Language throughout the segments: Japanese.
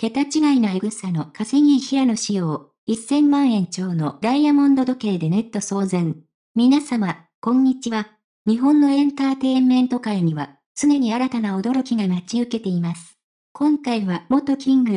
桁違いなエグさの稼ぎ平野仕様、1000万円超のダイヤモンド時計でネット騒然。皆様、こんにちは。日本のエンターテインメント界には、常に新たな驚きが待ち受けています。今回は元キング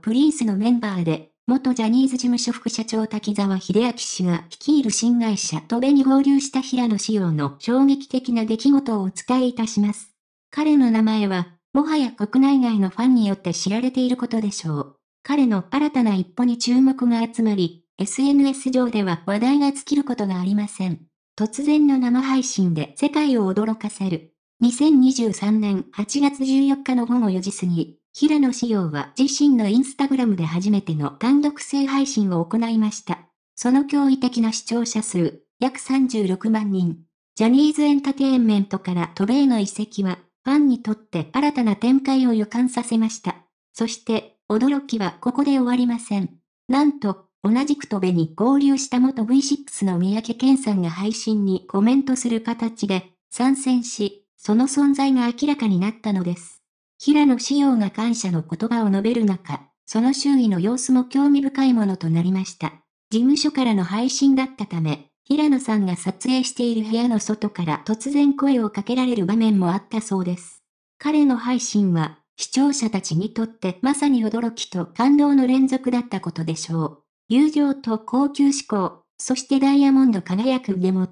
プリンスのメンバーで、元ジャニーズ事務所副社長滝沢秀明氏が率いる新会社戸部に合流した平野仕様の衝撃的な出来事をお伝えいたします。彼の名前は、もはや国内外のファンによって知られていることでしょう。彼の新たな一歩に注目が集まり、SNS 上では話題が尽きることがありません。突然の生配信で世界を驚かせる。2023年8月14日の午後4時過ぎ、平野紫耀は自身のインスタグラムで初めての単独性配信を行いました。その驚異的な視聴者数、約36万人。ジャニーズエンタテインメントから渡米の遺跡はファンにとって新たな展開を予感させました。そして、驚きはここで終わりません。なんと、同じく戸部に合流した元 V6 の三宅健さんが配信にコメントする形で、参戦し、その存在が明らかになったのです。平野紫耀が感謝の言葉を述べる中、その周囲の様子も興味深いものとなりました。事務所からの配信だったため、平野さんが撮影している部屋の外から突然声をかけられる場面もあったそうです。彼の配信は、視聴者たちにとってまさに驚きと感動の連続だったことでしょう。友情と高級志向、そしてダイヤモンド輝くゲモ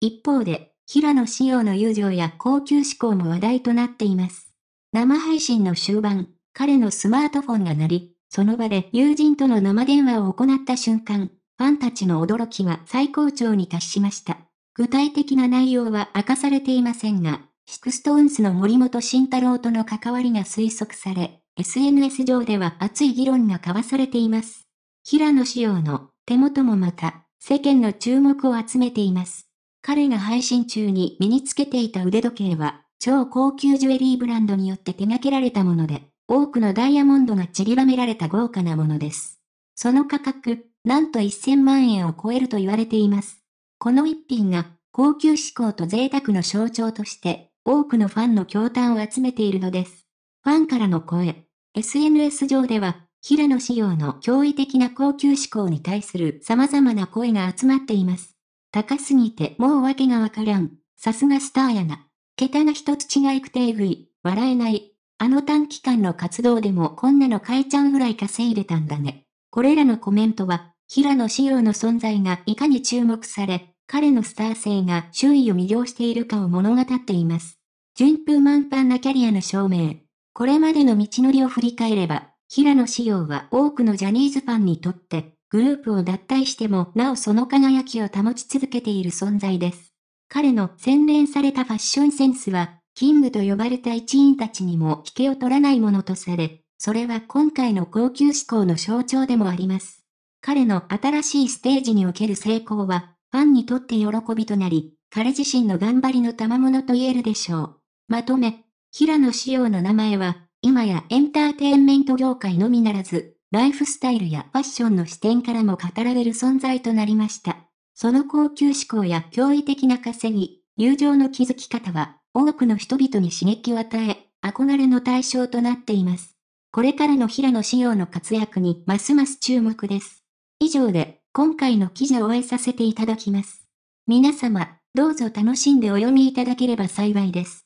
一方で、平野仕様の友情や高級志向も話題となっています。生配信の終盤、彼のスマートフォンが鳴り、その場で友人との生電話を行った瞬間、ファンたちの驚きは最高潮に達しました。具体的な内容は明かされていませんが、シクストーンスの森本慎太郎との関わりが推測され、SNS 上では熱い議論が交わされています。平野紫耀の手元もまた、世間の注目を集めています。彼が配信中に身につけていた腕時計は、超高級ジュエリーブランドによって手掛けられたもので、多くのダイヤモンドが散りばめられた豪華なものです。その価格、なんと1000万円を超えると言われています。この一品が、高級志向と贅沢の象徴として、多くのファンの共感を集めているのです。ファンからの声。SNS 上では、平野仕様の驚異的な高級志向に対する様々な声が集まっています。高すぎてもう訳がわからん。さすがスターやな。桁が一つ違いくてえぐい。笑えない。あの短期間の活動でもこんなの買えちゃうぐらい稼いでたんだね。これらのコメントは平野紫耀の存在がいかに注目され、彼のスター性が周囲を魅了しているかを物語っています。順風満帆なキャリアの証明。これまでの道のりを振り返れば、平野紫耀は多くのジャニーズファンにとって、グループを脱退してもなおその輝きを保ち続けている存在です。彼の洗練されたファッションセンスは、キングと呼ばれた一員たちにも引けを取らないものとされ、それは今回の高級志向の象徴でもあります。彼の新しいステージにおける成功は、ファンにとって喜びとなり、彼自身の頑張りの賜物と言えるでしょう。まとめ、平野紫耀の名前は、今やエンターテインメント業界のみならず、ライフスタイルやファッションの視点からも語られる存在となりました。その高級志向や驚異的な稼ぎ、友情の築き方は、多くの人々に刺激を与え、憧れの対象となっています。これからの平野紫耀の活躍にますます注目です。以上で、今回の記事を終えさせていただきます。皆様、どうぞ楽しんでお読みいただければ幸いです。